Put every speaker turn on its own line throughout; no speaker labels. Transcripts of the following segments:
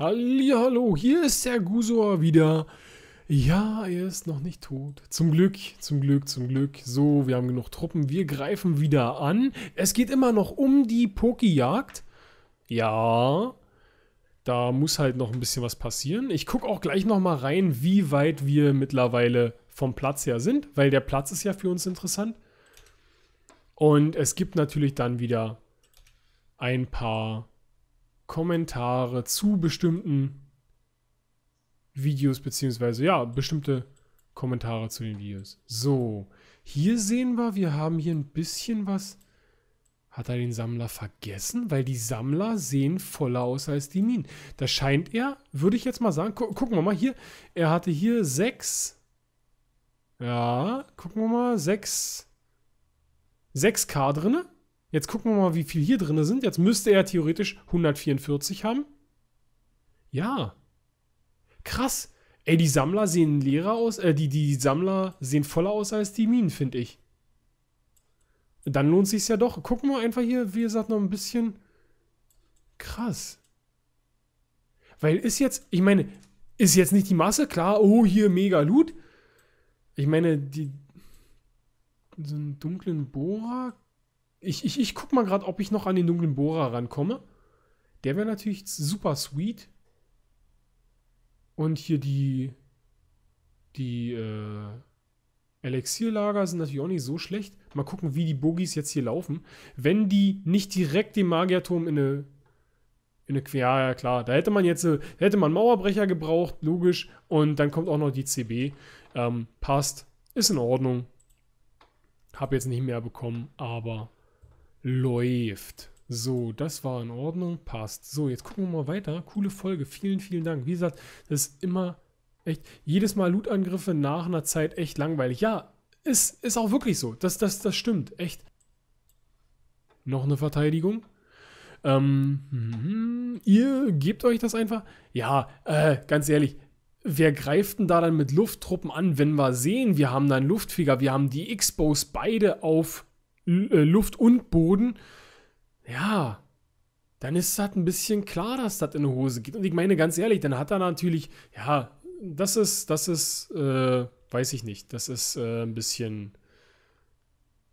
Hallo, hier ist der Gusor wieder. Ja, er ist noch nicht tot. Zum Glück, zum Glück, zum Glück. So, wir haben genug Truppen. Wir greifen wieder an. Es geht immer noch um die Pokijagd. Ja, da muss halt noch ein bisschen was passieren. Ich gucke auch gleich nochmal rein, wie weit wir mittlerweile vom Platz her sind, weil der Platz ist ja für uns interessant. Und es gibt natürlich dann wieder ein paar Kommentare zu bestimmten Videos, beziehungsweise ja, bestimmte Kommentare zu den Videos. So, hier sehen wir, wir haben hier ein bisschen was. Hat er den Sammler vergessen? Weil die Sammler sehen voller aus als die Minen. Da scheint er, würde ich jetzt mal sagen, gu gucken wir mal hier. Er hatte hier sechs. Ja, gucken wir mal, sechs. 6K drinne. Jetzt gucken wir mal, wie viel hier drin sind. Jetzt müsste er theoretisch 144 haben. Ja. Krass. Ey, die Sammler sehen leerer aus, äh, die, die Sammler sehen voller aus als die Minen, finde ich. Dann lohnt sich ja doch. Gucken wir einfach hier, wie gesagt, noch ein bisschen. Krass. Weil ist jetzt, ich meine, ist jetzt nicht die Masse, klar, oh, hier mega Loot. Ich meine, die, so einen dunklen Bohrer ich, ich, ich guck mal gerade, ob ich noch an den dunklen Bohrer rankomme. Der wäre natürlich super sweet. Und hier die, die äh, Elixierlager sind natürlich auch nicht so schlecht. Mal gucken, wie die Bogies jetzt hier laufen. Wenn die nicht direkt den Magierturm in eine. In eine ja, ja, klar. Da hätte man jetzt äh, da hätte man Mauerbrecher gebraucht, logisch. Und dann kommt auch noch die CB. Ähm, passt. Ist in Ordnung. Hab jetzt nicht mehr bekommen, aber Läuft. So, das war in Ordnung, passt. So, jetzt gucken wir mal weiter. Coole Folge, vielen, vielen Dank. Wie gesagt, das ist immer echt, jedes Mal Lootangriffe nach einer Zeit echt langweilig. Ja, ist, ist auch wirklich so. Das, das, das stimmt, echt. Noch eine Verteidigung. Ähm, mhm. ihr gebt euch das einfach. Ja, äh, ganz ehrlich, wer greift denn da dann mit Lufttruppen an, wenn wir sehen, wir haben da einen Luftfeger, wir haben die X-Bows beide auf äh, Luft und Boden, ja, dann ist das ein bisschen klar, dass das in die Hose geht. Und ich meine ganz ehrlich, dann hat er natürlich, ja, das ist, das ist, äh, weiß ich nicht, das ist äh, ein bisschen,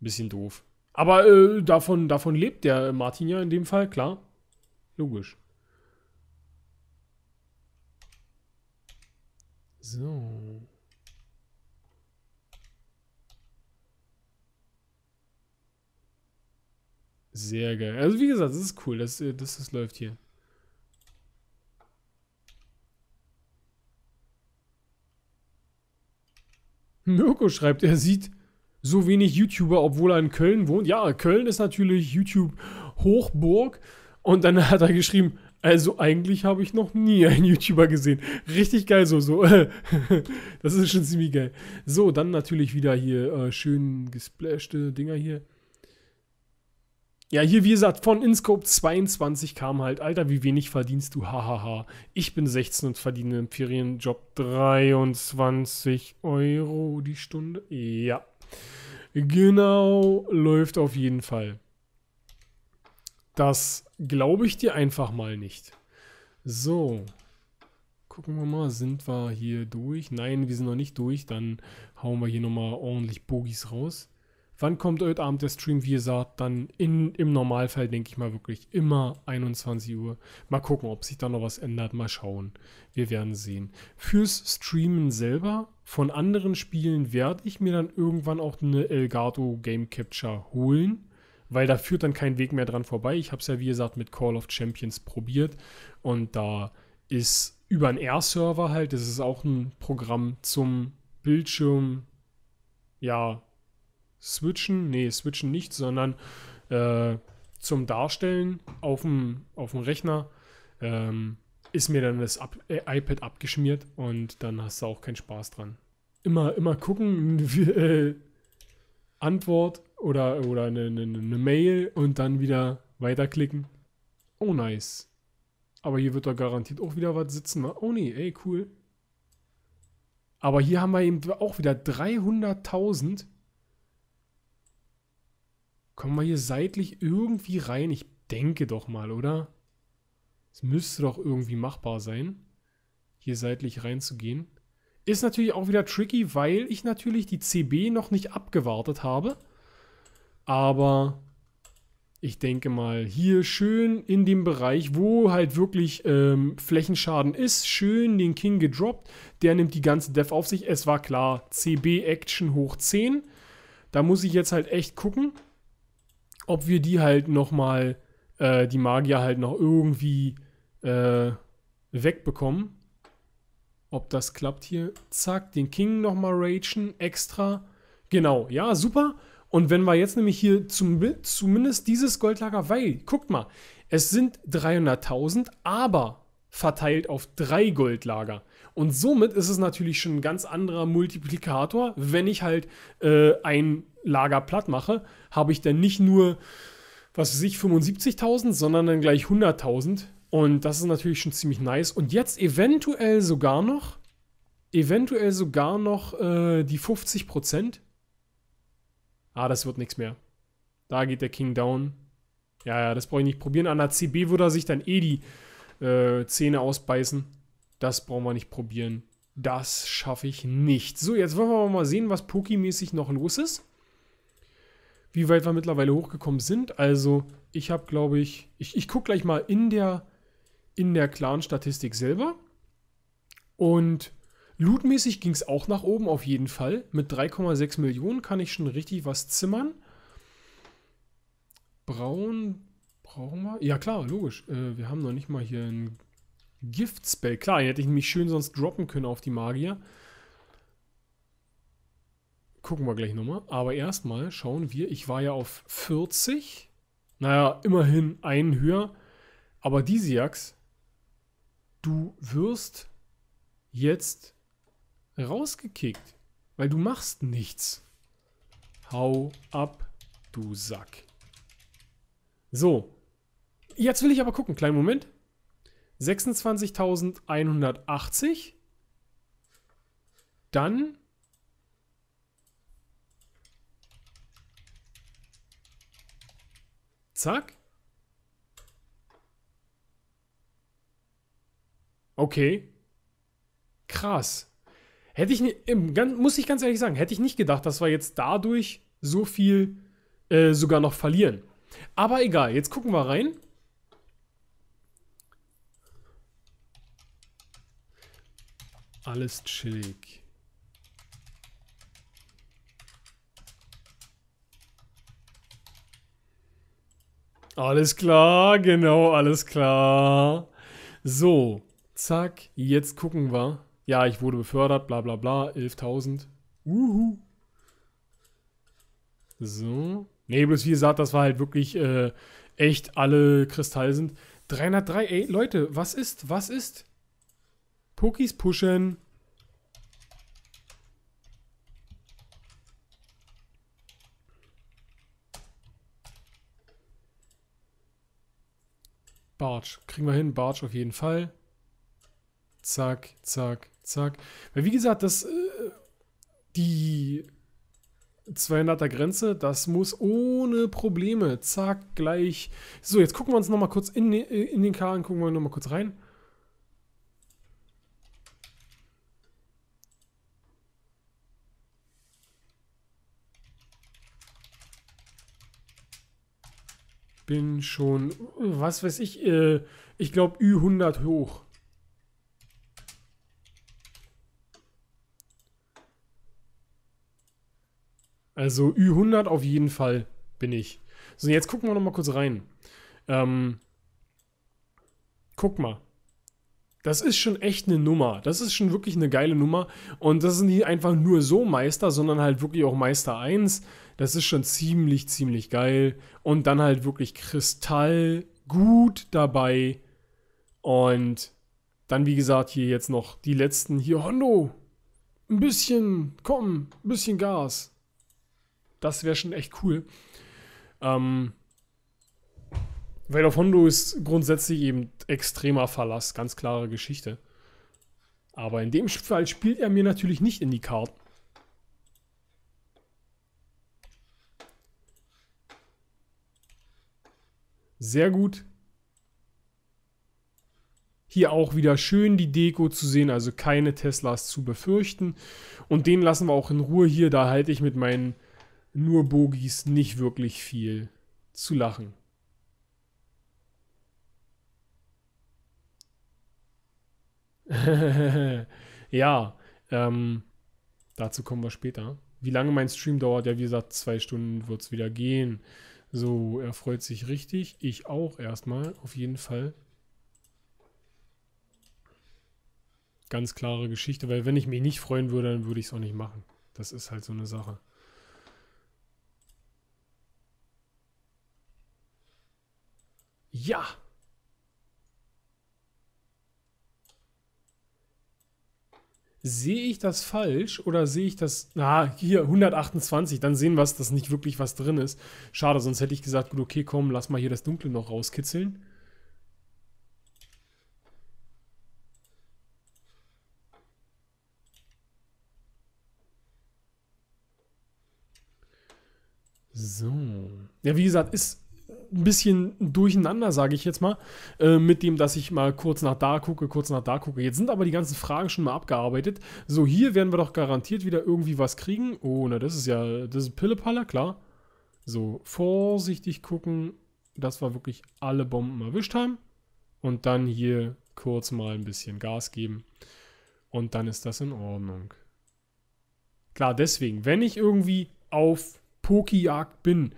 bisschen doof. Aber äh, davon, davon lebt der Martin ja in dem Fall, klar. Logisch. So. Sehr geil. Also wie gesagt, das ist cool, dass, äh, dass das läuft hier. Mirko schreibt, er sieht so wenig YouTuber, obwohl er in Köln wohnt. Ja, Köln ist natürlich YouTube Hochburg. Und dann hat er geschrieben, also eigentlich habe ich noch nie einen YouTuber gesehen. Richtig geil so, so. das ist schon ziemlich geil. So, dann natürlich wieder hier äh, schön gesplashte Dinger hier. Ja, hier wie gesagt, von InScope 22 kam halt, Alter, wie wenig verdienst du, hahaha. Ich bin 16 und verdiene im Ferienjob 23 Euro die Stunde. Ja, genau, läuft auf jeden Fall. Das glaube ich dir einfach mal nicht. So, gucken wir mal, sind wir hier durch? Nein, wir sind noch nicht durch, dann hauen wir hier nochmal ordentlich Bogies raus. Wann kommt heute Abend der Stream? Wie gesagt, dann in, im Normalfall denke ich mal wirklich immer 21 Uhr. Mal gucken, ob sich da noch was ändert. Mal schauen. Wir werden sehen. Fürs Streamen selber von anderen Spielen werde ich mir dann irgendwann auch eine Elgato Game Capture holen weil da führt dann kein Weg mehr dran vorbei. Ich habe es ja, wie gesagt, mit Call of Champions probiert und da ist über einen R-Server halt, das ist auch ein Programm zum Bildschirm, ja, switchen, nee, switchen nicht, sondern äh, zum Darstellen auf dem, auf dem Rechner ähm, ist mir dann das Ab äh, iPad abgeschmiert und dann hast du auch keinen Spaß dran. Immer, immer gucken, äh, Antwort oder, oder eine, eine, eine Mail und dann wieder weiterklicken. Oh, nice. Aber hier wird da garantiert auch wieder was sitzen. Oh, nee, ey, cool. Aber hier haben wir eben auch wieder 300.000 Kommen wir hier seitlich irgendwie rein? Ich denke doch mal, oder? Es müsste doch irgendwie machbar sein, hier seitlich reinzugehen. Ist natürlich auch wieder tricky, weil ich natürlich die CB noch nicht abgewartet habe. Aber ich denke mal, hier schön in dem Bereich, wo halt wirklich ähm, Flächenschaden ist, schön den King gedroppt. Der nimmt die ganze Def auf sich. Es war klar, CB Action hoch 10. Da muss ich jetzt halt echt gucken ob wir die halt nochmal, äh, die Magier halt noch irgendwie äh, wegbekommen. Ob das klappt hier. Zack, den King nochmal ragen, extra. Genau, ja, super. Und wenn wir jetzt nämlich hier zum, zumindest dieses Goldlager, weil, guckt mal, es sind 300.000, aber verteilt auf drei Goldlager. Und somit ist es natürlich schon ein ganz anderer Multiplikator. Wenn ich halt äh, ein Lager platt mache, habe ich dann nicht nur, was weiß ich, 75.000, sondern dann gleich 100.000. Und das ist natürlich schon ziemlich nice. Und jetzt eventuell sogar noch, eventuell sogar noch äh, die 50%. Ah, das wird nichts mehr. Da geht der King down. Ja, ja, das brauche ich nicht probieren. An der CB würde er sich dann eh die äh, Zähne ausbeißen. Das brauchen wir nicht probieren. Das schaffe ich nicht. So, jetzt wollen wir mal sehen, was Pokémäßig noch los ist. Wie weit wir mittlerweile hochgekommen sind. Also, ich habe, glaube ich... Ich, ich gucke gleich mal in der, in der Clan-Statistik selber. Und lootmäßig ging es auch nach oben auf jeden Fall. Mit 3,6 Millionen kann ich schon richtig was zimmern. Braun brauchen wir? Ja klar, logisch. Äh, wir haben noch nicht mal hier einen Giftspell. Klar, den hätte ich nämlich schön sonst droppen können auf die Magier. Gucken wir gleich nochmal. Aber erstmal schauen wir. Ich war ja auf 40. Naja, immerhin einen höher. Aber Disiax, du wirst jetzt rausgekickt. Weil du machst nichts. Hau ab, du Sack. So. Jetzt will ich aber gucken. Kleinen Moment. 26.180. Dann Zack. Okay. Krass. Hätte ich nicht, muss ich ganz ehrlich sagen, hätte ich nicht gedacht, dass wir jetzt dadurch so viel äh, sogar noch verlieren. Aber egal, jetzt gucken wir rein. alles chillig. Alles klar, genau, alles klar. So, zack, jetzt gucken wir. Ja, ich wurde befördert, bla bla bla, 11.000. Uhu. So. Ne, bloß wie gesagt, das war halt wirklich äh, echt alle Kristall sind. 303, ey, Leute, was ist, was ist? Pokis pushen. Barge. Kriegen wir hin. Barge auf jeden Fall. Zack, zack, zack. Weil wie gesagt, das, äh, die 200er Grenze, das muss ohne Probleme. Zack, gleich. So, jetzt gucken wir uns nochmal kurz in, äh, in den Karren, gucken wir nochmal kurz rein. bin schon, was weiß ich, äh, ich glaube Ü100 hoch. Also Ü100 auf jeden Fall bin ich. So, jetzt gucken wir noch mal kurz rein. Ähm, guck mal. Das ist schon echt eine Nummer. Das ist schon wirklich eine geile Nummer. Und das sind nicht einfach nur so Meister, sondern halt wirklich auch Meister 1. Das ist schon ziemlich, ziemlich geil. Und dann halt wirklich Kristall gut dabei. Und dann, wie gesagt, hier jetzt noch die letzten. Hier, Hondo, ein bisschen, komm, ein bisschen Gas. Das wäre schon echt cool. Ähm, weil of Hondo ist grundsätzlich eben extremer Verlass, ganz klare Geschichte. Aber in dem Fall spielt er mir natürlich nicht in die Karten. Sehr gut. Hier auch wieder schön die Deko zu sehen, also keine Teslas zu befürchten. Und den lassen wir auch in Ruhe hier, da halte ich mit meinen nur Bogies nicht wirklich viel zu lachen. ja, ähm, dazu kommen wir später. Wie lange mein Stream dauert, ja, wie gesagt, zwei Stunden wird es wieder gehen. So, er freut sich richtig. Ich auch erstmal, auf jeden Fall. Ganz klare Geschichte, weil wenn ich mich nicht freuen würde, dann würde ich es auch nicht machen. Das ist halt so eine Sache. Ja! sehe ich das falsch oder sehe ich das, na, hier 128, dann sehen wir, dass nicht wirklich was drin ist. Schade, sonst hätte ich gesagt, gut, okay, komm, lass mal hier das Dunkle noch rauskitzeln. So. Ja, wie gesagt, ist ein bisschen durcheinander, sage ich jetzt mal, äh, mit dem, dass ich mal kurz nach da gucke, kurz nach da gucke. Jetzt sind aber die ganzen Fragen schon mal abgearbeitet. So, hier werden wir doch garantiert wieder irgendwie was kriegen. Oh, na, das ist ja, das ist Pillepalle, klar. So, vorsichtig gucken, dass wir wirklich alle Bomben erwischt haben. Und dann hier kurz mal ein bisschen Gas geben. Und dann ist das in Ordnung. Klar, deswegen, wenn ich irgendwie auf Pokijagd bin,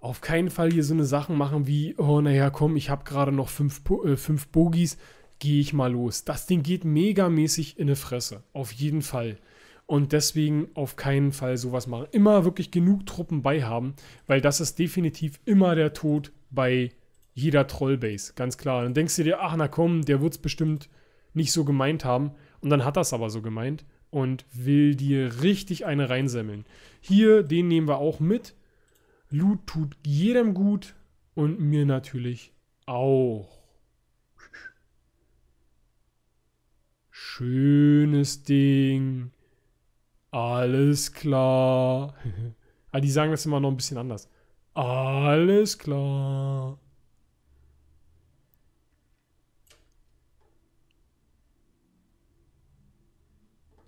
auf keinen Fall hier so eine Sachen machen wie, oh naja, komm, ich habe gerade noch fünf, äh, fünf Bogies, gehe ich mal los. Das Ding geht megamäßig in eine Fresse. Auf jeden Fall. Und deswegen auf keinen Fall sowas machen. Immer wirklich genug Truppen bei haben, weil das ist definitiv immer der Tod bei jeder Trollbase. Ganz klar. Dann denkst du dir, ach na komm, der wird es bestimmt nicht so gemeint haben. Und dann hat das aber so gemeint und will dir richtig eine reinsemmeln. Hier, den nehmen wir auch mit Loot tut jedem gut und mir natürlich auch. Schönes Ding. Alles klar. Aber ah, die sagen das immer noch ein bisschen anders. Alles klar.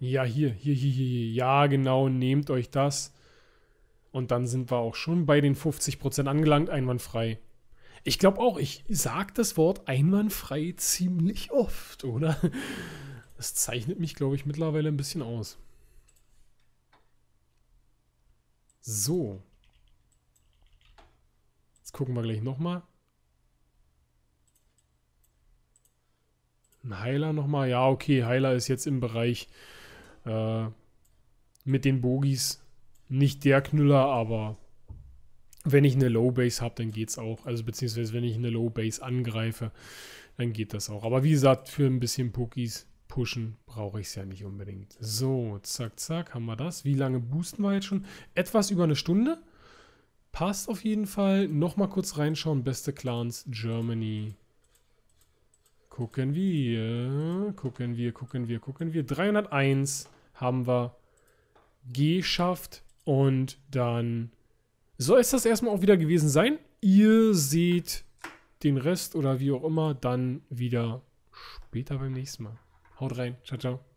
Ja, hier, hier, hier, hier. Ja, genau, nehmt euch das. Und dann sind wir auch schon bei den 50% angelangt, einwandfrei. Ich glaube auch, ich sage das Wort einwandfrei ziemlich oft, oder? Das zeichnet mich, glaube ich, mittlerweile ein bisschen aus. So. Jetzt gucken wir gleich nochmal. Ein Heiler nochmal. Ja, okay, Heiler ist jetzt im Bereich äh, mit den Bogis nicht der Knüller, aber wenn ich eine Low Base habe, dann geht es auch. Also beziehungsweise wenn ich eine Low Base angreife, dann geht das auch. Aber wie gesagt, für ein bisschen Pokis pushen brauche ich es ja nicht unbedingt. So, zack, zack, haben wir das. Wie lange boosten wir jetzt schon? Etwas über eine Stunde. Passt auf jeden Fall. Nochmal kurz reinschauen. Beste Clans Germany. Gucken wir, gucken wir, gucken wir, gucken wir. 301 haben wir geschafft. Und dann soll es das erstmal auch wieder gewesen sein. Ihr seht den Rest oder wie auch immer dann wieder später beim nächsten Mal. Haut rein. Ciao, ciao.